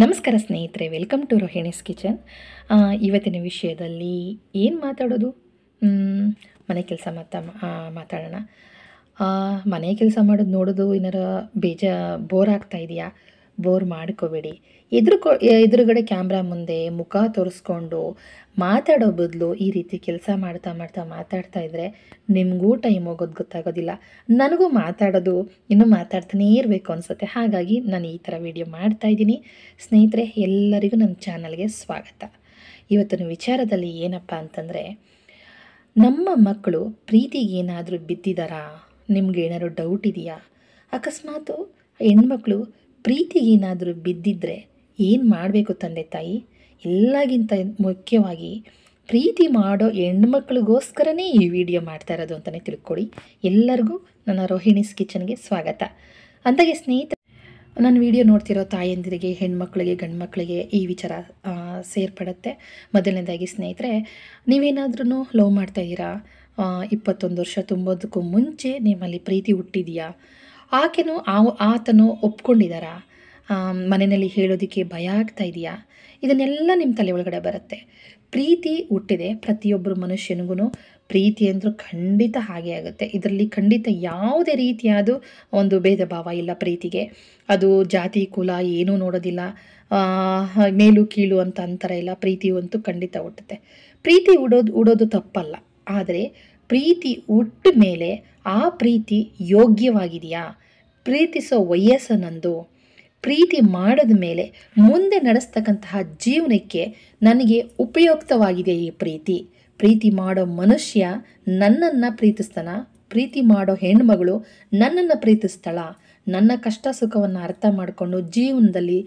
ನಮಸ್ಕಾರ ಸ್ನೇಹಿತರೆ welcome to ರೋಹಿಣಿಸ್ kitchen ಇವತ್ತಿನ ವಿಷಯದಲ್ಲಿ ಏನು ಮಾತಾಡೋದು ಮನೆ ಕೆಲಸ ಮಾತಾ ಮಾತಾಡೋಣ ಮನೆ ಕೆಲಸ ಮಾಡೋದು ನೋಡೋದು ಏನಾರ ಬೇಜ ಬೋರ್ ಆಗ್ತಾ ಇದೆಯಾ ಬೋರ್ ಮಾಡ್ಕೋಬೇಡಿ ಎದುರು ಎದುರುಗಡೆ ಕ್ಯಾಮ್ರಾ ಮುಂದೆ ಮುಖ ತೋರಿಸ್ಕೊಂಡು ಮಾತಾಡೋ ಬದಲು ಈ ರೀತಿ ಕೆಲಸ ಮಾಡ್ತಾ ಮಾಡ್ತಾ ಮಾತಾಡ್ತಾ ಇದ್ದರೆ ನಿಮಗೂ ಟೈಮ್ ಹೋಗೋದು ಗೊತ್ತಾಗೋದಿಲ್ಲ ನನಗೂ ಮಾತಾಡೋದು ಇನ್ನೂ ಮಾತಾಡ್ತಾನೇ ಇರಬೇಕು ಅನಿಸುತ್ತೆ ಹಾಗಾಗಿ ನಾನು ಈ ಥರ ವಿಡಿಯೋ ಮಾಡ್ತಾ ಇದ್ದೀನಿ ಸ್ನೇಹಿತರೆ ಎಲ್ಲರಿಗೂ ನಮ್ಮ ಚಾನಲ್ಗೆ ಸ್ವಾಗತ ಇವತ್ತಿನ ವಿಚಾರದಲ್ಲಿ ಏನಪ್ಪ ಅಂತಂದರೆ ನಮ್ಮ ಮಕ್ಕಳು ಪ್ರೀತಿಗೆ ಏನಾದರೂ ಬಿದ್ದಿದ್ದಾರಾ ನಿಮ್ಗೆ ಏನಾದರೂ ಡೌಟ್ ಇದೆಯಾ ಅಕಸ್ಮಾತು ಹೆಣ್ಮಕ್ಳು ಪ್ರೀತಿಗೇನಾದರೂ ಬಿದ್ದಿದ್ದರೆ ಏನು ಮಾಡಬೇಕು ತಂದೆ ತಾಯಿ ಎಲ್ಲಗಿಂತ ಮುಖ್ಯವಾಗಿ ಪ್ರೀತಿ ಮಾಡೋ ಹೆಣ್ಮಕ್ಳಿಗೋಸ್ಕರನೇ ಈ ವಿಡಿಯೋ ಮಾಡ್ತಾ ಇರೋದು ಅಂತಲೇ ತಿಳ್ಕೊಳ್ಳಿ ಎಲ್ಲರಿಗೂ ನನ್ನ ರೋಹಿಣಿಸ್ ಕಿಚನ್ಗೆ ಸ್ವಾಗತ ಅಂದಾಗೆ ಸ್ನೇಹಿತರೆ ನನ್ನ ವಿಡಿಯೋ ನೋಡ್ತಿರೋ ತಾಯಂದಿರಿಗೆ ಹೆಣ್ಮಕ್ಳಿಗೆ ಗಂಡ್ಮಕ್ಳಿಗೆ ಈ ವಿಚಾರ ಸೇರ್ಪಡುತ್ತೆ ಮೊದಲನೇದಾಗಿ ಸ್ನೇಹಿತರೆ ನೀವೇನಾದ್ರೂ ಲವ್ ಇದ್ದೀರಾ ಇಪ್ಪತ್ತೊಂದು ವರ್ಷ ತುಂಬೋದಕ್ಕೂ ಮುಂಚೆ ನಿಮ್ಮಲ್ಲಿ ಪ್ರೀತಿ ಹುಟ್ಟಿದೆಯಾ ಆಕೆನೂ ಆ ಆತನೋ ಒಪ್ಕೊಂಡಿದ್ದಾರಾ ಮನೆಯಲ್ಲಿ ಹೇಳೋದಕ್ಕೆ ಭಯ ಆಗ್ತಾ ಇದೆಯಾ ಇದನ್ನೆಲ್ಲ ನಿಮ್ಮ ತಲೆ ಒಳಗಡೆ ಬರುತ್ತೆ ಪ್ರೀತಿ ಹುಟ್ಟಿದೆ ಪ್ರತಿಯೊಬ್ಬರು ಮನುಷ್ಯನಿಗೂ ಪ್ರೀತಿ ಅಂದರೂ ಖಂಡಿತ ಹಾಗೆ ಆಗುತ್ತೆ ಇದರಲ್ಲಿ ಖಂಡಿತ ಯಾವುದೇ ರೀತಿಯಾದ ಒಂದು ಭೇದ ಭಾವ ಇಲ್ಲ ಪ್ರೀತಿಗೆ ಅದು ಜಾತಿ ಕುಲ ಏನೂ ನೋಡೋದಿಲ್ಲ ಮೇಲು ಕೀಳು ಅಂತ ಅಂತಾರ ಇಲ್ಲ ಪ್ರೀತಿಯು ಅಂತೂ ಖಂಡಿತ ಹುಟ್ಟುತ್ತೆ ಪ್ರೀತಿ ಉಡೋದು ಉಡೋದು ತಪ್ಪಲ್ಲ ಆದರೆ ಪ್ರೀತಿ ಹುಟ್ಟ ಮೇಲೆ ಆ ಪ್ರೀತಿ ಯೋಗ್ಯವಾಗಿದೆಯಾ ಪ್ರೀತಿಸೋ ವಯಸ್ಸನಂದು ಪ್ರೀತಿ ಮಾಡಿದ ಮೇಲೆ ಮುಂದೆ ನಡೆಸ್ತಕ್ಕಂತಹ ಜೀವನಕ್ಕೆ ನನಗೆ ಉಪಯುಕ್ತವಾಗಿದೆ ಈ ಪ್ರೀತಿ ಪ್ರೀತಿ ಮಾಡೋ ಮನುಷ್ಯ ನನ್ನನ್ನು ಪ್ರೀತಿಸ್ತಾನ ಪ್ರೀತಿ ಮಾಡೋ ಹೆಣ್ಮಗಳು ನನ್ನನ್ನು ಪ್ರೀತಿಸ್ತಾಳ ನನ್ನ ಕಷ್ಟ ಸುಖವನ್ನು ಅರ್ಥ ಮಾಡಿಕೊಂಡು ಜೀವನದಲ್ಲಿ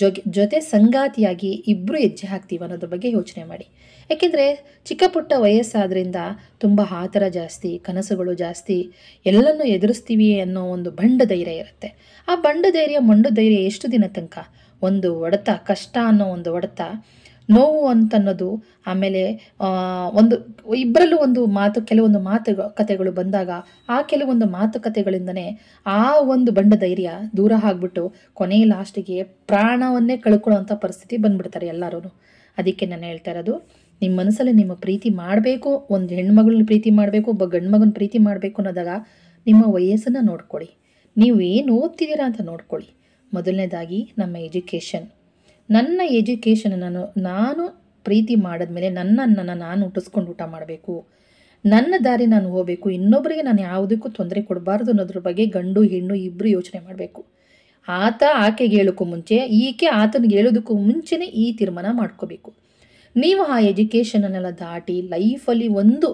ಜೊಗೆ ಜೊತೆ ಸಂಗಾತಿಯಾಗಿ ಇಬ್ಬರು ಹೆಜ್ಜೆ ಹಾಕ್ತೀವಿ ಅನ್ನೋದ್ರ ಬಗ್ಗೆ ಯೋಚನೆ ಮಾಡಿ ಯಾಕೆಂದರೆ ಚಿಕ್ಕ ಪುಟ್ಟ ವಯಸ್ಸಾದ್ರಿಂದ ತುಂಬ ಆತರ ಜಾಸ್ತಿ ಕನಸುಗಳು ಜಾಸ್ತಿ ಎಲ್ಲನ್ನು ಎದುರಿಸ್ತೀವಿ ಅನ್ನೋ ಒಂದು ಬಂಡ ಧೈರ್ಯ ಇರುತ್ತೆ ಆ ಬಂಡ ಧೈರ್ಯ ಮಂಡು ಧೈರ್ಯ ಎಷ್ಟು ದಿನ ತನಕ ಒಂದು ಒಡೆತ ಕಷ್ಟ ಅನ್ನೋ ಒಂದು ಒಡೆತ ನೋವು ಅಂತನ್ನೋದು ಆಮೇಲೆ ಒಂದು ಇಬ್ಬರಲ್ಲೂ ಒಂದು ಮಾತು ಕೆಲವೊಂದು ಮಾತು ಕಥೆಗಳು ಬಂದಾಗ ಆ ಕೆಲವೊಂದು ಮಾತುಕತೆಗಳಿಂದನೇ ಆ ಒಂದು ಬಂಡ ಧೈರ್ಯ ದೂರ ಆಗ್ಬಿಟ್ಟು ಕೊನೆಯ ಲಾಸ್ಟಿಗೆ ಪ್ರಾಣವನ್ನೇ ಕಳ್ಕೊಳ್ಳೋವಂಥ ಪರಿಸ್ಥಿತಿ ಬಂದ್ಬಿಡ್ತಾರೆ ಎಲ್ಲರೂ ಅದಕ್ಕೆ ನಾನು ಹೇಳ್ತಾ ಇರೋದು ನಿಮ್ಮ ಮನಸ್ಸಲ್ಲಿ ನಿಮ್ಮ ಪ್ರೀತಿ ಮಾಡಬೇಕು ಒಂದು ಹೆಣ್ಮಗಳನ್ನ ಪ್ರೀತಿ ಮಾಡಬೇಕು ಒಬ್ಬ ಗಂಡು ಮಗನ ಪ್ರೀತಿ ಮಾಡಬೇಕು ಅನ್ನೋದಾಗ ನಿಮ್ಮ ವಯಸ್ಸನ್ನು ನೋಡ್ಕೊಳ್ಳಿ ನೀವು ಏನು ಓದ್ತಿದ್ದೀರಾ ಅಂತ ನೋಡ್ಕೊಳ್ಳಿ ಮೊದಲನೇದಾಗಿ ನಮ್ಮ ಎಜುಕೇಷನ್ ನನ್ನ ಎಜುಕೇಷನನ್ನು ನಾನು ನಾನು ಪ್ರೀತಿ ಮಾಡಿದ್ಮೇಲೆ ನನ್ನನ್ನು ನಾನು ಹುಟ್ಟಿಸ್ಕೊಂಡು ಊಟ ಮಾಡಬೇಕು ನನ್ನ ದಾರಿ ನಾನು ಹೋಗಬೇಕು ಇನ್ನೊಬ್ಬರಿಗೆ ನಾನು ಯಾವುದಕ್ಕೂ ತೊಂದರೆ ಕೊಡಬಾರ್ದು ಅನ್ನೋದ್ರ ಬಗ್ಗೆ ಗಂಡು ಹೆಣ್ಣು ಇಬ್ಬರು ಯೋಚನೆ ಮಾಡಬೇಕು ಆತ ಆಕೆಗೆ ಹೇಳೋಕ್ಕೂ ಮುಂಚೆ ಈಕೆ ಆತನಿಗೆ ಹೇಳೋದಕ್ಕೂ ಮುಂಚೆನೇ ಈ ತೀರ್ಮಾನ ಮಾಡ್ಕೋಬೇಕು ನೀವು ಆ ಎಜುಕೇಷನನ್ನೆಲ್ಲ ದಾಟಿ ಲೈಫಲ್ಲಿ ಒಂದು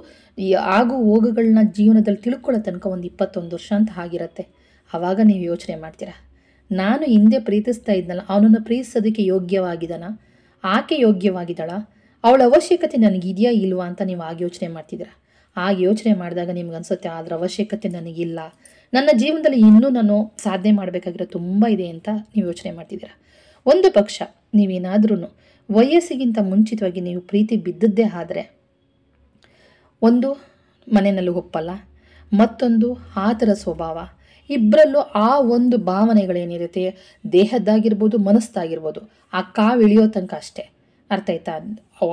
ಆಗು ಹೋಗುಗಳನ್ನ ಜೀವನದಲ್ಲಿ ತಿಳ್ಕೊಳ್ಳೋ ತನಕ ಒಂದು ಇಪ್ಪತ್ತೊಂದು ವರ್ಷ ಅಂತ ಆಗಿರುತ್ತೆ ಆವಾಗ ನೀವು ಯೋಚನೆ ಮಾಡ್ತೀರಾ ನಾನು ಹಿಂದೆ ಪ್ರೀತಿಸ್ತಾ ಇದ್ನಲ್ಲ ಅವನನ್ನು ಪ್ರೀತಿಸೋದಕ್ಕೆ ಯೋಗ್ಯವಾಗಿದ್ದಾನ ಆಕೆ ಯೋಗ್ಯವಾಗಿದ್ದಾಳ ಅವಳ ಅವಶ್ಯಕತೆ ನನಗಿದೆಯಾ ಇಲ್ವಾ ಅಂತ ನೀವು ಆಗ ಯೋಚನೆ ಮಾಡ್ತಿದ್ದೀರ ಆಗ ಯೋಚನೆ ಮಾಡಿದಾಗ ನಿಮ್ಗೆ ಅನಿಸುತ್ತೆ ಅದರ ಅವಶ್ಯಕತೆ ನನಗಿಲ್ಲ ನನ್ನ ಜೀವನದಲ್ಲಿ ಇನ್ನೂ ನಾನು ಸಾಧನೆ ಮಾಡಬೇಕಾಗಿರೋ ತುಂಬ ಇದೆ ಅಂತ ನೀವು ಯೋಚನೆ ಮಾಡ್ತಿದ್ದೀರ ಒಂದು ಪಕ್ಷ ನೀವೇನಾದ್ರೂ ವಯಸ್ಸಿಗಿಂತ ಮುಂಚಿತವಾಗಿ ನೀವು ಪ್ರೀತಿ ಬಿದ್ದದ್ದೇ ಆದರೆ ಒಂದು ಮನೆಯಲ್ಲಿ ಒಪ್ಪಲ್ಲ ಮತ್ತೊಂದು ಆತರ ಸ್ವಭಾವ ಇಬ್ಬರಲ್ಲೂ ಆ ಒಂದು ಭಾವನೆಗಳೇನಿರುತ್ತೆ ದೇಹದ್ದಾಗಿರ್ಬೋದು ಮನಸ್ಸಾಗಿರ್ಬೋದು ಆ ಇಳಿಯೋ ತನಕ ಅಷ್ಟೇ ಅರ್ಥ ಆಯ್ತಾ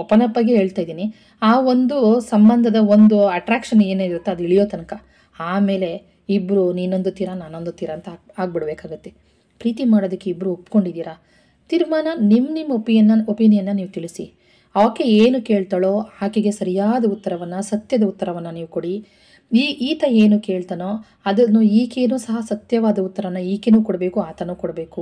ಒಪನಪ್ಪಾಗೆ ಹೇಳ್ತಾ ಇದ್ದೀನಿ ಆ ಒಂದು ಸಂಬಂಧದ ಒಂದು ಅಟ್ರಾಕ್ಷನ್ ಏನಿರುತ್ತೆ ಅದು ಇಳಿಯೋ ತನಕ ಆಮೇಲೆ ಇಬ್ಬರು ನೀನೊಂದು ತೀರ ನಾನೊಂದು ತೀರ ಅಂತ ಆಗ್ಬಿಡ್ಬೇಕಾಗತ್ತೆ ಪ್ರೀತಿ ಮಾಡೋದಕ್ಕೆ ಇಬ್ಬರು ಒಪ್ಕೊಂಡಿದ್ದೀರಾ ತೀರ್ಮಾನ ನಿಮ್ಮ ನಿಮ್ಮ ಒಪಿನಿಯನ್ನ ಒಪಿನಿಯನ್ನ ನೀವು ತಿಳಿಸಿ ಆಕೆ ಏನು ಕೇಳ್ತಾಳೋ ಆಕೆಗೆ ಸರಿಯಾದ ಉತ್ತರವನ್ನು ಸತ್ಯದ ಉತ್ತರವನ್ನು ನೀವು ಕೊಡಿ ಈ ಈತ ಏನು ಕೇಳ್ತಾನೋ ಅದನ್ನು ಈಕೆಯೂ ಸಹ ಸತ್ಯವಾದ ಉತ್ತರನ ಈಕೆನೂ ಕೊಡಬೇಕು ಆತನೂ ಕೊಡಬೇಕು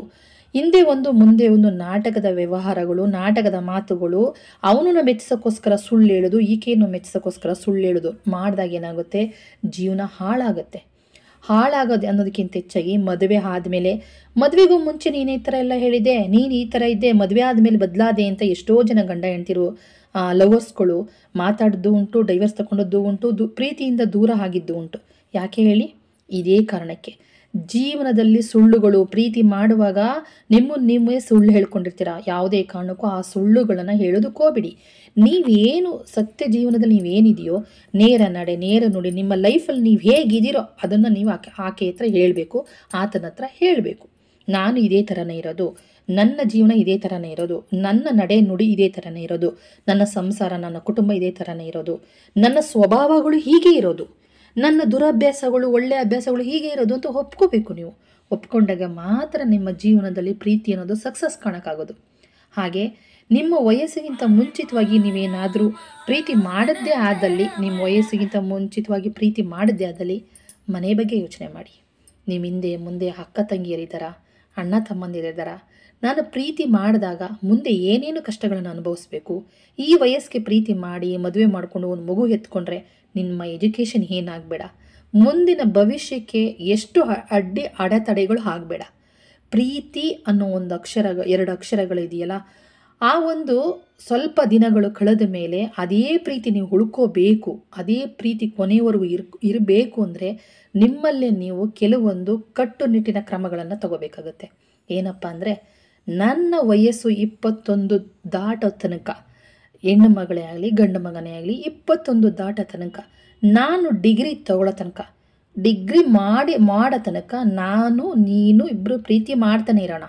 ಹಿಂದೆ ಒಂದು ಮುಂದೆ ಒಂದು ನಾಟಕದ ವ್ಯವಹಾರಗಳು ನಾಟಕದ ಮಾತುಗಳು ಅವನನ್ನು ಮೆಚ್ಚಿಸೋಕ್ಕೋಸ್ಕರ ಸುಳ್ಳು ಹೇಳೋದು ಈಕೆಯನ್ನು ಮೆಚ್ಚಿಸೋಕ್ಕೋಸ್ಕರ ಸುಳ್ಳು ಹೇಳೋದು ಮಾಡಿದಾಗ ಏನಾಗುತ್ತೆ ಜೀವನ ಹಾಳಾಗುತ್ತೆ ಹಾಳಾಗೋದು ಅನ್ನೋದಕ್ಕಿಂತ ಹೆಚ್ಚಾಗಿ ಮದುವೆ ಆದಮೇಲೆ ಮದುವೆಗೂ ಮುಂಚೆ ನೀನು ಈ ಥರ ಎಲ್ಲ ಹೇಳಿದೆ ನೀನು ಈ ಥರ ಇದ್ದೆ ಮದುವೆ ಆದಮೇಲೆ ಬದಲಾದೆ ಅಂತ ಎಷ್ಟೋ ಜನ ಗಂಡ ಹೆಂಡ್ತಿರು ಲವರ್ಸ್ಗಳು ಮಾತಾಡಿದ್ದು ಉಂಟು ಡೈವರ್ಸ್ ತಗೊಂಡದ್ದು ಉಂಟು ದು ಪ್ರೀತಿಯಿಂದ ದೂರ ಆಗಿದ್ದು ಉಂಟು ಯಾಕೆ ಹೇಳಿ ಇದೇ ಕಾರಣಕ್ಕೆ ಜೀವನದಲ್ಲಿ ಸುಳ್ಳುಗಳು ಪ್ರೀತಿ ಮಾಡುವಾಗ ನಿಮ್ಮ ನಿಮ್ಮೇ ಸುಳ್ಳು ಹೇಳ್ಕೊಂಡಿರ್ತೀರ ಯಾವುದೇ ಕಾರಣಕ್ಕೂ ಆ ಸುಳ್ಳುಗಳನ್ನು ಹೇಳೋದಕ್ಕೋಬಿಡಿ ನೀವೇನು ಸತ್ಯ ಜೀವನದಲ್ಲಿ ನೀವೇನಿದೆಯೋ ನೇರ ನಡೆ ನೇರ ನುಡಿ ನಿಮ್ಮ ಲೈಫಲ್ಲಿ ನೀವು ಹೇಗಿದ್ದೀರೋ ಅದನ್ನು ನೀವು ಆಕೆ ಆಕೆ ಹತ್ರ ಹೇಳಬೇಕು ಆತನ ಹತ್ರ ಹೇಳಬೇಕು ನಾನು ಇದೇ ಥರನೇ ಇರೋದು ನನ್ನ ಜೀವನ ಇದೇ ಥರನೇ ಇರೋದು ನನ್ನ ನಡೆ ನುಡಿ ಇದೇ ಥರನೇ ಇರೋದು ನನ್ನ ಸಂಸಾರ ನನ್ನ ಕುಟುಂಬ ಇದೇ ಥರನೇ ಇರೋದು ನನ್ನ ಸ್ವಭಾವಗಳು ಹೀಗೆ ಇರೋದು ನನ್ನ ದುರಭ್ಯಾಸಗಳು ಒಳ್ಳೆಯ ಅಭ್ಯಾಸಗಳು ಹೀಗೆ ಇರೋದು ಅಂತ ಒಪ್ಕೋಬೇಕು ನೀವು ಒಪ್ಕೊಂಡಾಗ ಮಾತ್ರ ನಿಮ್ಮ ಜೀವನದಲ್ಲಿ ಪ್ರೀತಿ ಅನ್ನೋದು ಸಕ್ಸಸ್ ಕಾಣೋಕ್ಕಾಗೋದು ಹಾಗೆ ನಿಮ್ಮ ವಯಸ್ಸಿಗಿಂತ ಮುಂಚಿತವಾಗಿ ನೀವೇನಾದರೂ ಪ್ರೀತಿ ಮಾಡದ್ದೇ ಆದಲ್ಲಿ ನಿಮ್ಮ ವಯಸ್ಸಿಗಿಂತ ಮುಂಚಿತವಾಗಿ ಪ್ರೀತಿ ಮಾಡದ್ದೇ ಆದಲ್ಲಿ ಮನೆ ಬಗ್ಗೆ ಯೋಚನೆ ಮಾಡಿ ನಿಮ್ಮ ಹಿಂದೆ ಮುಂದೆ ಅಕ್ಕ ತಂಗಿಯರಿದ್ದಾರಾ ಅಣ್ಣ ತಮ್ಮಂದಿರಿದ್ದಾರ ನಾನು ಪ್ರೀತಿ ಮಾಡಿದಾಗ ಮುಂದೆ ಏನೇನು ಕಷ್ಟಗಳನ್ನು ಅನುಭವಿಸ್ಬೇಕು ಈ ವಯಸ್ಸಿಗೆ ಪ್ರೀತಿ ಮಾಡಿ ಮದುವೆ ಮಾಡಿಕೊಂಡು ಒಂದು ಮಗು ಎತ್ಕೊಂಡ್ರೆ ನಿಮ್ಮ ಎಜುಕೇಷನ್ ಏನಾಗಬೇಡ ಮುಂದಿನ ಭವಿಷ್ಯಕ್ಕೆ ಎಷ್ಟು ಅಡ್ಡಿ ಅಡೆತಡೆಗಳು ಆಗಬೇಡ ಪ್ರೀತಿ ಅನ್ನೋ ಒಂದು ಅಕ್ಷರ ಎರಡು ಅಕ್ಷರಗಳಿದೆಯಲ್ಲ ಆ ಒಂದು ಸ್ವಲ್ಪ ದಿನಗಳು ಕಳೆದ ಮೇಲೆ ಅದೇ ಪ್ರೀತಿ ನೀವು ಉಳ್ಕೋಬೇಕು ಅದೇ ಪ್ರೀತಿ ಕೊನೆಯವರೆಗೂ ಇರ್ ಇರಬೇಕು ಅಂದರೆ ನಿಮ್ಮಲ್ಲೇ ನೀವು ಕೆಲವೊಂದು ಕಟ್ಟುನಿಟ್ಟಿನ ಕ್ರಮಗಳನ್ನು ತಗೋಬೇಕಾಗುತ್ತೆ ಏನಪ್ಪ ಅಂದರೆ ನನ್ನ ವಯಸ್ಸು ಇಪ್ಪತ್ತೊಂದು ದಾಟೋ ತನಕ ಹೆಣ್ಣು ಮಗಳೇ ಆಗಲಿ ಗಂಡು ಮಗನೇ ಆಗಲಿ ಇಪ್ಪತ್ತೊಂದು ದಾಟ ತನಕ ನಾನು ಡಿಗ್ರಿ ತಗೊಳ್ಳೋ ತನಕ ಡಿಗ್ರಿ ಮಾಡಿ ಮಾಡೋ ತನಕ ನಾನು ನೀನು ಇಬ್ಬರು ಪ್ರೀತಿ ಮಾಡ್ತಾನೆ ಇರೋಣ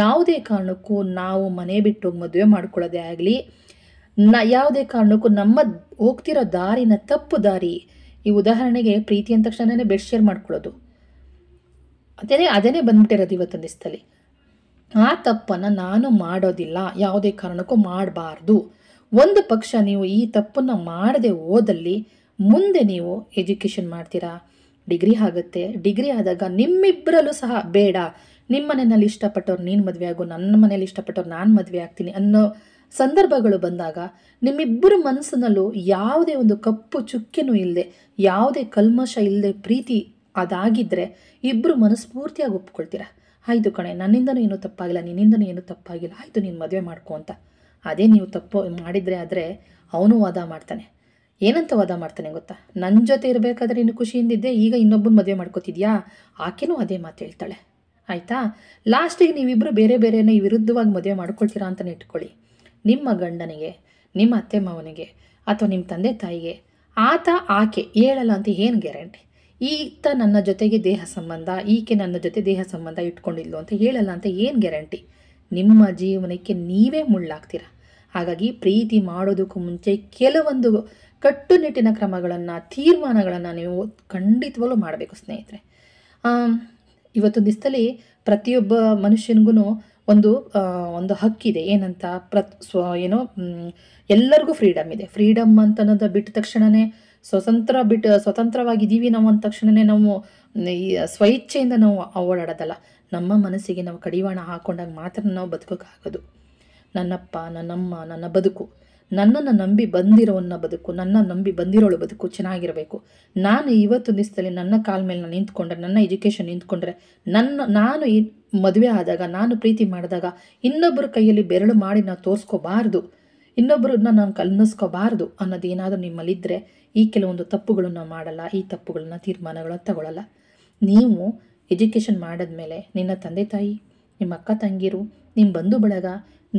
ಯಾವುದೇ ಕಾರಣಕ್ಕೂ ನಾವು ಮನೆ ಬಿಟ್ಟು ಮದುವೆ ಮಾಡ್ಕೊಳ್ಳೋದೇ ಆಗಲಿ ನ ಯಾವುದೇ ಕಾರಣಕ್ಕೂ ನಮ್ಮ ಹೋಗ್ತಿರೋ ದಾರಿನ ತಪ್ಪು ದಾರಿ ಈ ಉದಾಹರಣೆಗೆ ಪ್ರೀತಿ ಅಂದ ತಕ್ಷಣವೇ ಬೆಡ್ ಶೇರ್ ಮಾಡ್ಕೊಳ್ಳೋದು ಅದೇ ಅದೇನೇ ಬಂದ್ಬಿಟ್ಟಿರೋದು ಇವತ್ತೊಂದು ದಿವಸದಲ್ಲಿ ಆ ತಪ್ಪನ್ನು ನಾನು ಮಾಡೋದಿಲ್ಲ ಯಾವುದೇ ಕಾರಣಕ್ಕೂ ಮಾಡಬಾರ್ದು ಒಂದು ಪಕ್ಷ ನೀವು ಈ ತಪ್ಪನ್ನು ಮಾಡದೆ ಹೋದಲ್ಲಿ ಮುಂದೆ ನೀವು ಎಜುಕೇಷನ್ ಮಾಡ್ತೀರಾ ಡಿಗ್ರಿ ಆಗುತ್ತೆ ಡಿಗ್ರಿ ಆದಾಗ ನಿಮ್ಮಿಬ್ಬರಲ್ಲೂ ಸಹ ಬೇಡ ನಿಮ್ಮ ಮನೆಯಲ್ಲಿ ಇಷ್ಟಪಟ್ಟವ್ರು ನೀನು ಮದುವೆ ಆಗು ನನ್ನ ಮನೇಲಿ ಇಷ್ಟಪಟ್ಟವ್ರು ನಾನು ಮದುವೆ ಆಗ್ತೀನಿ ಅನ್ನೋ ಸಂದರ್ಭಗಳು ಬಂದಾಗ ನಿಮ್ಮಿಬ್ಬರ ಮನಸ್ಸಿನಲ್ಲೂ ಯಾವುದೇ ಒಂದು ಕಪ್ಪು ಚುಕ್ಕೆನೂ ಇಲ್ಲದೆ ಯಾವುದೇ ಕಲ್ಮಶ ಇಲ್ಲದೆ ಪ್ರೀತಿ ಅದಾಗಿದ್ದರೆ ಇಬ್ಬರು ಮನಸ್ಫೂರ್ತಿಯಾಗಿ ಒಪ್ಕೊಳ್ತೀರ ಆಯಿತು ಕಣೆ ನನ್ನಿಂದನೂ ಏನೂ ತಪ್ಪಾಗಿಲ್ಲ ನಿನ್ನಿಂದನೂ ಏನೂ ತಪ್ಪಾಗಿಲ್ಲ ಆಯಿತು ನೀನು ಮದುವೆ ಮಾಡ್ಕೊ ಅಂತ ಅದೇ ನೀವು ತಪ್ಪು ಮಾಡಿದರೆ ಆದರೆ ಅವನು ವಾದ ಮಾಡ್ತಾನೆ ಏನಂತ ವಾದ ಮಾಡ್ತಾನೆ ಗೊತ್ತಾ ನನ್ನ ಜೊತೆ ಇರಬೇಕಾದ್ರೆ ಇನ್ನು ಖುಷಿಯಿಂದಿದ್ದೆ ಈಗ ಇನ್ನೊಬ್ಬನ ಮದುವೆ ಮಾಡ್ಕೋತಿದ್ಯಾ ಆಕೆನೂ ಅದೇ ಮಾತು ಹೇಳ್ತಾಳೆ ಆಯಿತಾ ಲಾಸ್ಟಿಗೆ ನೀವಿಬ್ಬರು ಬೇರೆ ಬೇರೆನೇ ವಿರುದ್ಧವಾಗಿ ಮದುವೆ ಮಾಡ್ಕೊಳ್ತೀರಾ ಅಂತಲೇ ಇಟ್ಕೊಳ್ಳಿ ನಿಮ್ಮ ಗಂಡನಿಗೆ ನಿಮ್ಮ ಅತ್ತೆ ಮಾವನಿಗೆ ಅಥವಾ ನಿಮ್ಮ ತಂದೆ ತಾಯಿಗೆ ಆತ ಆಕೆ ಹೇಳಲ್ಲ ಅಂತ ಏನು ಗ್ಯಾರಂಟಿ ಈತ ನನ್ನ ಜೊತೆಗೆ ದೇಹ ಸಂಬಂಧ ಈಕೆ ನನ್ನ ಜೊತೆ ದೇಹ ಸಂಬಂಧ ಇಟ್ಕೊಂಡಿದ್ಲು ಅಂತ ಹೇಳಲ್ಲ ಅಂತ ಏನು ಗ್ಯಾರಂಟಿ ನಿಮ್ಮ ಜೀವನಕ್ಕೆ ನೀವೇ ಮುಳ್ಳಾಗ್ತೀರ ಹಾಗಾಗಿ ಪ್ರೀತಿ ಮಾಡೋದಕ್ಕೂ ಮುಂಚೆ ಕೆಲವೊಂದು ಕಟ್ಟುನಿಟ್ಟಿನ ಕ್ರಮಗಳನ್ನು ತೀರ್ಮಾನಗಳನ್ನು ನೀವು ಖಂಡಿತವಾಗಲೂ ಮಾಡಬೇಕು ಸ್ನೇಹಿತರೆ ಇವತ್ತು ದಿವಸದಲ್ಲಿ ಪ್ರತಿಯೊಬ್ಬ ಮನುಷ್ಯನಿಗೂ ಒಂದು ಒಂದು ಹಕ್ಕಿದೆ ಏನಂತ ಪ್ರತ್ ಸ್ವ ಏನೋ ಎಲ್ಲರಿಗೂ ಫ್ರೀಡಮ್ ಇದೆ ಫ್ರೀಡಮ್ ಅಂತ ಅನ್ನೋದು ಬಿಟ್ಟ ತಕ್ಷಣವೇ ಸ್ವತಂತ್ರ ಬಿಟ್ಟು ಸ್ವತಂತ್ರವಾಗಿದ್ದೀವಿ ನಾವು ಅಂದ ತಕ್ಷಣವೇ ನಾವು ಈ ಸ್ವಇಚ್ಛೆಯಿಂದ ನಾವು ಓಡಾಡೋದಲ್ಲ ನಮ್ಮ ಮನಸ್ಸಿಗೆ ನಾವು ಕಡಿವಾಣ ಹಾಕೊಂಡಾಗ ಮಾತ್ರ ನಾವು ಬದುಕೋಕ್ಕಾಗೋದು ನನ್ನಪ್ಪ ನನ್ನಮ್ಮ ನನ್ನ ಬದುಕು ನನ್ನನ್ನು ನಂಬಿ ಬಂದಿರೋನ್ನ ಬದುಕು ನನ್ನ ನಂಬಿ ಬಂದಿರೋಳು ಬದುಕು ಚೆನ್ನಾಗಿರಬೇಕು ನಾನು ಇವತ್ತು ದಿವಸದಲ್ಲಿ ನನ್ನ ಕಾಲ ಮೇಲೆ ನಾನು ನಿಂತ್ಕೊಂಡ್ರೆ ನನ್ನ ಎಜುಕೇಷನ್ ನಿಂತ್ಕೊಂಡ್ರೆ ನನ್ನ ನಾನು ಈ ಮದುವೆ ಆದಾಗ ನಾನು ಪ್ರೀತಿ ಮಾಡಿದಾಗ ಇನ್ನೊಬ್ಬರ ಕೈಯಲ್ಲಿ ಬೆರಳು ಮಾಡಿ ನಾವು ತೋರಿಸ್ಕೋಬಾರ್ದು ಇನ್ನೊಬ್ಬರನ್ನ ನಾನು ಕಲ್ನಿಸ್ಕೋಬಾರ್ದು ಅನ್ನೋದು ಏನಾದರೂ ನಿಮ್ಮಲ್ಲಿದ್ದರೆ ಈ ಕೆಲವೊಂದು ತಪ್ಪುಗಳನ್ನು ಮಾಡಲ್ಲ ಈ ತಪ್ಪುಗಳನ್ನ ತೀರ್ಮಾನಗಳನ್ನು ತಗೊಳ್ಳಲ್ಲ ನೀವು ಎಜುಕೇಷನ್ ಮಾಡಿದ್ಮೇಲೆ ನಿನ್ನ ತಂದೆ ತಾಯಿ ನಿಮ್ಮ ಅಕ್ಕ ತಂಗಿರು ನಿಮ್ಮ ಬಂಧು ಬಳಗ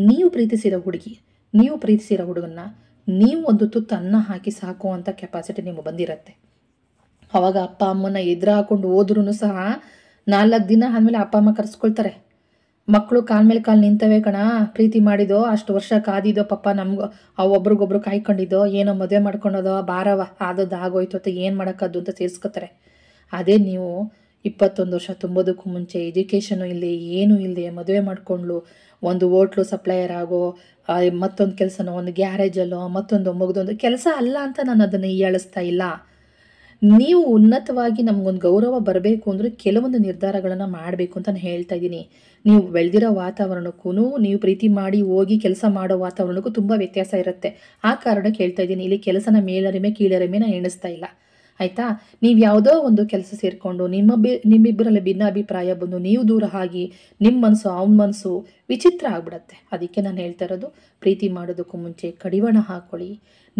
ನೀವು ಪ್ರೀತಿಸಿದ ಹುಡುಗಿ ನೀವು ಪ್ರೀತಿಸಿರೋ ಹುಡುಗನ್ನ ನೀವು ಒಂದು ತುತ್ತು ಅನ್ನ ಹಾಕಿ ಅಂತ ಕೆಪಾಸಿಟಿ ನಿಮ್ಗೆ ಬಂದಿರತ್ತೆ ಅವಾಗ ಅಪ್ಪ ಅಮ್ಮನ ಎದುರ ಹಾಕೊಂಡು ಹೋದ್ರೂ ಸಹ ನಾಲ್ಕು ದಿನ ಆದಮೇಲೆ ಅಪ್ಪ ಅಮ್ಮ ಕರೆಸ್ಕೊಳ್ತಾರೆ ಮಕ್ಕಳು ಕಾಲ್ ಮೇಲೆ ಕಾಲು ನಿಂತವೆ ಕಣ ಪ್ರೀತಿ ಮಾಡಿದೋ ಅಷ್ಟು ವರ್ಷ ಕಾದಿದೋ ಪಪ್ಪ ನಮ್ಗೆ ಆ ಒಬ್ರಿಗೊಬ್ರು ಕಾಯ್ಕೊಂಡಿದ್ದೋ ಏನೋ ಮದುವೆ ಮಾಡ್ಕೊಂಡೋದೋ ಬಾರವ ಆದದ್ದು ಆಗೋಯ್ತು ಅಂತ ಏನು ಮಾಡೋಕ್ಕದ್ದು ಅಂತ ಸೇರಿಸ್ಕೋತಾರೆ ಅದೇ ನೀವು ಇಪ್ಪತ್ತೊಂದು ವರ್ಷ ತುಂಬೋದಕ್ಕೂ ಮುಂಚೆ ಎಜುಕೇಷನು ಇಲ್ಲಿ ಏನೂ ಇಲ್ಲದೆ ಮದುವೆ ಮಾಡಿಕೊಂಡ್ಲು ಒಂದು ಹೋಟ್ಲು ಸಪ್ಲೈಯರ್ ಆಗೋ ಮತ್ತೊಂದು ಕೆಲಸನೋ ಒಂದು ಗ್ಯಾರೇಜಲ್ಲೋ ಮತ್ತೊಂದು ಮುಗ್ದೊಂದು ಕೆಲಸ ಅಲ್ಲ ಅಂತ ನಾನು ಅದನ್ನು ಹೀಯಾಳಿಸ್ತಾ ಇಲ್ಲ ನೀವು ಉನ್ನತವಾಗಿ ನಮಗೊಂದು ಗೌರವ ಬರಬೇಕು ಅಂದರೆ ಕೆಲವೊಂದು ನಿರ್ಧಾರಗಳನ್ನು ಮಾಡಬೇಕು ಅಂತ ನಾನು ಹೇಳ್ತಾ ಇದ್ದೀನಿ ನೀವು ಬೆಳೆದಿರೋ ವಾತಾವರಣಕ್ಕೂ ನೀವು ಪ್ರೀತಿ ಮಾಡಿ ಹೋಗಿ ಕೆಲಸ ಮಾಡೋ ವಾತಾವರಣಕ್ಕೂ ತುಂಬ ವ್ಯತ್ಯಾಸ ಇರುತ್ತೆ ಆ ಕಾರಣಕ್ಕೆ ಹೇಳ್ತಾ ಇದ್ದೀನಿ ಇಲ್ಲಿ ಕೆಲಸನ ಮೇಲರಿಮೆ ಕೀಳರಿಮೆ ನಾನು ಎಣಿಸ್ತಾ ಇಲ್ಲ ಆಯಿತಾ ನೀವು ಯಾವುದೋ ಒಂದು ಕೆಲಸ ಸೇರಿಕೊಂಡು ನಿಮ್ಮ ಬಿ ನಿಮ್ಮಿಬ್ಬರಲ್ಲಿ ಭಿನ್ನಾಭಿಪ್ರಾಯ ಬಂದು ನೀವು ದೂರ ಆಗಿ ನಿಮ್ಮ ಮನಸ್ಸು ಅವನ ಮನಸ್ಸು ವಿಚಿತ್ರ ಆಗಿಬಿಡತ್ತೆ ಅದಕ್ಕೆ ನಾನು ಹೇಳ್ತಾ ಇರೋದು ಪ್ರೀತಿ ಮಾಡೋದಕ್ಕೂ ಮುಂಚೆ ಕಡಿವಾಣ ಹಾಕೊಳ್ಳಿ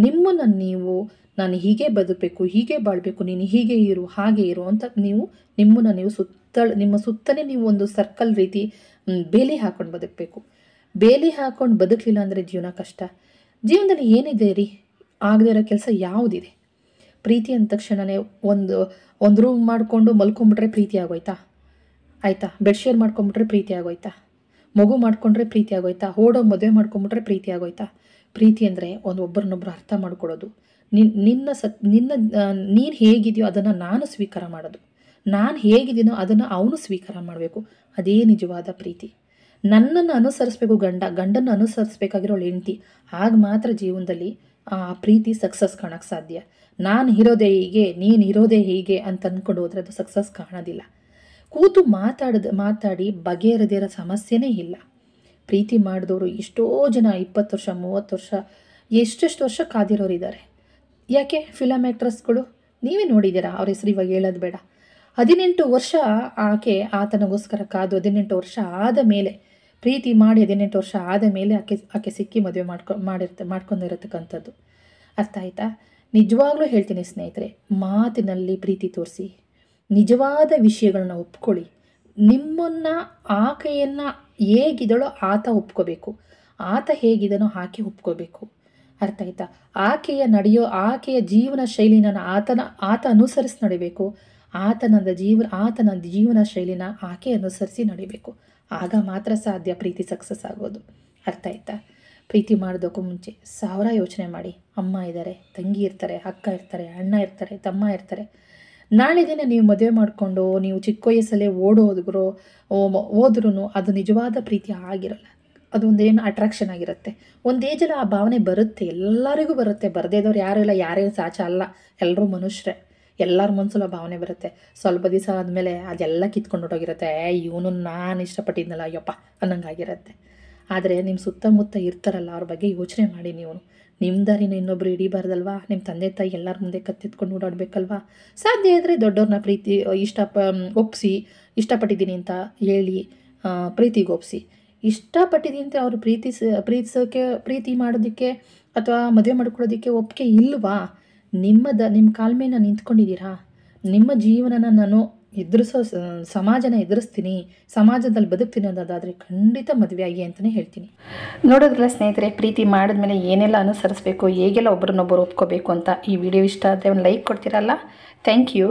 ನಿಮ್ಮನ್ನು ನೀವು ನಾನು ಹೀಗೆ ಬದುಕಬೇಕು ಹೀಗೆ ಬಾಳಬೇಕು ನೀನು ಹೀಗೆ ಇರು ಹಾಗೆ ಇರು ಅಂತ ನೀವು ನಿಮ್ಮನ್ನು ನೀವು ಸುತ್ತ ನಿಮ್ಮ ಸುತ್ತಲೇ ನೀವು ಒಂದು ಸರ್ಕಲ್ ರೀತಿ ಬೇಲಿ ಹಾಕ್ಕೊಂಡು ಬದುಕಬೇಕು ಬೇಲಿ ಹಾಕ್ಕೊಂಡು ಬದುಕಲಿಲ್ಲ ಅಂದರೆ ಜೀವನ ಕಷ್ಟ ಜೀವನದಲ್ಲಿ ಏನಿದೆ ರೀ ಆಗದೇ ಇರೋ ಕೆಲಸ ಯಾವುದಿದೆ ಪ್ರೀತಿ ಅಂದ ತಕ್ಷಣವೇ ಒಂದು ಒಂದು ರೂಮ್ ಮಾಡಿಕೊಂಡು ಮಲ್ಕೊಂಬಿಟ್ರೆ ಪ್ರೀತಿ ಆಗೋಯ್ತಾ ಆಯಿತಾ ಬೆಡ್ ಶೇರ್ ಮಾಡ್ಕೊಂಬಿಟ್ರೆ ಪ್ರೀತಿ ಆಗೋಯ್ತಾ ಮಗು ಮಾಡ್ಕೊಂಡ್ರೆ ಪ್ರೀತಿ ಆಗೋಯ್ತಾ ಓಡೋ ಮದುವೆ ಮಾಡ್ಕೊಂಬಿಟ್ರೆ ಪ್ರೀತಿ ಆಗೋಯ್ತಾ ಪ್ರೀತಿ ಅಂದರೆ ಒಂದು ಒಬ್ಬರನ್ನೊಬ್ಬರು ಅರ್ಥ ಮಾಡ್ಕೊಡೋದು ನಿನ್ನ ನಿನ್ನ ಸತ್ ನಿನ್ನ ನೀನು ಹೇಗಿದೆಯೋ ಅದನ್ನು ನಾನು ಸ್ವೀಕಾರ ಮಾಡೋದು ನಾನು ಹೇಗಿದ್ದೀನೋ ಅದನ್ನು ಅವನು ಸ್ವೀಕಾರ ಮಾಡಬೇಕು ಅದೇ ನಿಜವಾದ ಪ್ರೀತಿ ನನ್ನನ್ನು ಅನುಸರಿಸಬೇಕು ಗಂಡ ಗಂಡನ್ನು ಅನುಸರಿಸಬೇಕಾಗಿರೋ ಹೆಂಡತಿ ಆಗ ಮಾತ್ರ ಜೀವನದಲ್ಲಿ ಆ ಪ್ರೀತಿ ಸಕ್ಸಸ್ ಕಾಣೋಕ್ಕೆ ಸಾಧ್ಯ ನಾನು ಇರೋದೆ ಹೀಗೆ ನೀನು ಇರೋದೇ ಹೀಗೆ ಅಂತ ಅಂದ್ಕೊಂಡು ಹೋದರೆ ಅದು ಸಕ್ಸಸ್ ಕಾಣೋದಿಲ್ಲ ಕೂತು ಮಾತಾಡದ ಮಾತಾಡಿ ಬಗೆಹರದಿರೋ ಸಮಸ್ಯೆನೇ ಇಲ್ಲ ಪ್ರೀತಿ ಮಾಡಿದವರು ಎಷ್ಟೋ ಜನ ಇಪ್ಪತ್ತು ವರ್ಷ ಮೂವತ್ತು ವರ್ಷ ಎಷ್ಟೆಷ್ಟು ವರ್ಷ ಕಾದಿರೋರು ಇದ್ದಾರೆ ಯಾಕೆ ಫಿಲಮ್ ಆ್ಯಕ್ಟ್ರೆಸ್ಗಳು ನೀವೇ ನೋಡಿದ್ದೀರಾ ಅವ್ರ ಹೆಸರು ಇವಾಗ ಹೇಳೋದು ಬೇಡ ಹದಿನೆಂಟು ವರ್ಷ ಆಕೆ ಆತನಗೋಸ್ಕರ ಕಾದು ಹದಿನೆಂಟು ವರ್ಷ ಆದ ಮೇಲೆ ಪ್ರೀತಿ ಮಾಡಿ ಹದಿನೆಂಟು ವರ್ಷ ಆದ ಮೇಲೆ ಆಕೆ ಆಕೆ ಸಿಕ್ಕಿ ಮದುವೆ ಮಾಡ್ಕೊ ಮಾಡಿರ್ತ ಮಾಡ್ಕೊಂಡಿರತಕ್ಕಂಥದ್ದು ಅರ್ಥ ಆಯಿತಾ ನಿಜವಾಗ್ಲೂ ಹೇಳ್ತೀನಿ ಸ್ನೇಹಿತರೆ ಮಾತಿನಲ್ಲಿ ಪ್ರೀತಿ ತೋರಿಸಿ ನಿಜವಾದ ವಿಷಯಗಳನ್ನ ಒಪ್ಕೊಳ್ಳಿ ನಿಮ್ಮನ್ನು ಆಕೆಯನ್ನು ಹೇಗಿದಳೋ ಆತ ಒಪ್ಕೋಬೇಕು ಆತ ಹೇಗಿದನೋ ಆಕೆ ಒಪ್ಕೋಬೇಕು ಅರ್ಥ ಆಯ್ತಾ ಆಕೆಯ ನಡೆಯೋ ಆಕೆಯ ಜೀವನ ಶೈಲಿನ ಆತನ ಆತ ಅನುಸರಿಸಿ ನಡಿಬೇಕು ಆತನದ ಜೀವ ಆತನ ಜೀವನ ಶೈಲಿನ ಆಕೆ ಅನುಸರಿಸಿ ನಡಿಬೇಕು ಆಗ ಮಾತ್ರ ಸಾಧ್ಯ ಪ್ರೀತಿ ಸಕ್ಸಸ್ ಆಗೋದು ಅರ್ಥ ಆಯ್ತಾ ಪ್ರೀತಿ ಮಾಡೋದಕ್ಕೂ ಮುಂಚೆ ಸಾವಿರ ಯೋಚನೆ ಮಾಡಿ ಅಮ್ಮ ಇದ್ದಾರೆ ತಂಗಿ ಇರ್ತಾರೆ ಅಕ್ಕ ಇರ್ತಾರೆ ಅಣ್ಣ ಇರ್ತಾರೆ ತಮ್ಮ ಇರ್ತಾರೆ ನಾಳೆ ದಿನ ನೀವು ಮದುವೆ ಮಾಡಿಕೊಂಡು ನೀವು ಚಿಕ್ಕ ವಯಸ್ಸಲ್ಲೇ ಓಡೋದ್ರು ಓದ್ರೂ ಅದು ನಿಜವಾದ ಪ್ರೀತಿ ಆಗಿರಲ್ಲ ಏನು ಅಟ್ರಾಕ್ಷನ್ ಆಗಿರುತ್ತೆ ಒಂದು ಏಜಲ್ಲಿ ಆ ಭಾವನೆ ಬರುತ್ತೆ ಎಲ್ಲರಿಗೂ ಬರುತ್ತೆ ಬರದೇದವ್ರು ಯಾರೂ ಇಲ್ಲ ಯಾರೇನು ಸಾಚ ಅಲ್ಲ ಎಲ್ಲರೂ ಮನುಷ್ಯರೇ ಎಲ್ಲರ ಮನಸ್ಸಲ್ಲ ಭಾವನೆ ಬರುತ್ತೆ ಸ್ವಲ್ಪ ದಿವಸ ಆದಮೇಲೆ ಅದೆಲ್ಲ ಕಿತ್ಕೊಂಡು ಹೋಗಿರುತ್ತೆ ಇವನು ನಾನು ಇಷ್ಟಪಟ್ಟಿದ್ದಲ್ಲ ಅಯ್ಯಪ್ಪ ಅನ್ನಂಗಾಗಿರುತ್ತೆ ಆದರೆ ನಿಮ್ಮ ಸುತ್ತಮುತ್ತ ಇರ್ತಾರಲ್ಲ ಅವ್ರ ಬಗ್ಗೆ ಯೋಚನೆ ಮಾಡಿ ನೀವು ನಿಮ್ಮ ದಾರಿನ ಇನ್ನೊಬ್ರು ಹಿಡಿಬಾರ್ದಲ್ವಾ ನಿಮ್ಮ ತಂದೆ ತಾಯಿ ಎಲ್ಲರ ಮುಂದೆ ಕತ್ತಿತ್ಕೊಂಡು ಓಡಾಡಬೇಕಲ್ವಾ ಸಾಧ್ಯ ಆದರೆ ದೊಡ್ಡವ್ರನ್ನ ಪ್ರೀತಿ ಇಷ್ಟ ಒಪ್ಪಿಸಿ ಇಷ್ಟಪಟ್ಟಿದ್ದೀನಿ ಅಂತ ಹೇಳಿ ಪ್ರೀತಿಗೆ ಒಪ್ಪಿಸಿ ಇಷ್ಟಪಟ್ಟಿದ್ದೀನಿ ಅಂತ ಅವರು ಪ್ರೀತಿಸ ಪ್ರೀತಿಸೋಕ್ಕೆ ಪ್ರೀತಿ ಮಾಡೋದಕ್ಕೆ ಅಥವಾ ಮದುವೆ ಮಾಡ್ಕೊಳ್ಳೋದಕ್ಕೆ ಒಪ್ಪಿಗೆ ಇಲ್ವಾ ನಿಮ್ಮದ ನಿಮ್ಮ ಕಾಲ ಮೇಲೆ ನಿಂತ್ಕೊಂಡಿದ್ದೀರಾ ನಿಮ್ಮ ಜೀವನನ ನಾನು ಎದುರಿಸೋ ಸಮಾಜನ ಎದುರಿಸ್ತೀನಿ ಸಮಾಜದಲ್ಲಿ ಬದುಕ್ತೀನಿ ಅನ್ನೋದಾದರೆ ಖಂಡಿತ ಮದುವೆ ಆಗಿ ಅಂತಲೇ ಹೇಳ್ತೀನಿ ನೋಡೋದ್ರಲ್ಲ ಸ್ನೇಹಿತರೆ ಪ್ರೀತಿ ಮಾಡಿದ್ಮೇಲೆ ಏನೆಲ್ಲ ಅನುಸರಿಸಬೇಕು ಹೇಗೆಲ್ಲ ಒಬ್ಬರನ್ನೊಬ್ಬರು ಒಪ್ಕೋಬೇಕು ಅಂತ ಈ ವಿಡಿಯೋ ಇಷ್ಟ ಆದರೆ ಒಂದು ಲೈಕ್ ಕೊಡ್ತೀರಲ್ಲ ಥ್ಯಾಂಕ್ ಯು